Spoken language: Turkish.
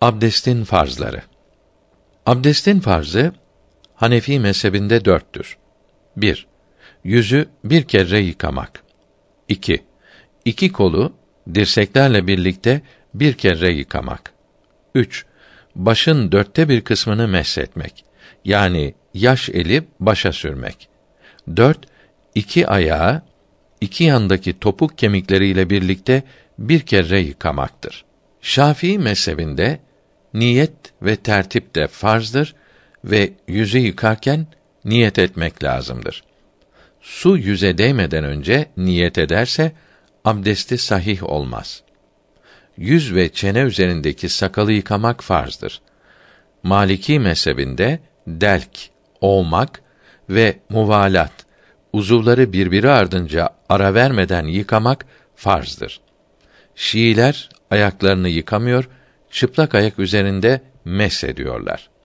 Abdestin farzları. Abdestin farzı Hanefi mezhebinde dörttür. 1. Yüzü bir kere yıkamak. 2. İki kolu dirseklerle birlikte bir kere yıkamak. 3. Başın dörtte bir kısmını meshetmek. Yani yaş eli başa sürmek. 4. İki ayağı iki yandaki topuk kemikleriyle birlikte bir kere yıkamaktır. Şafii mezhebinde Niyet ve tertip de farzdır ve yüzü yıkarken niyet etmek lazımdır. Su yüze değmeden önce niyet ederse abdesti sahih olmaz. Yüz ve çene üzerindeki sakalı yıkamak farzdır. Maliki mezhebinde delk, olmak ve muvalat uzuvları birbiri ardınca ara vermeden yıkamak farzdır. Şiiler ayaklarını yıkamıyor çıplak ayak üzerinde mesh ediyorlar.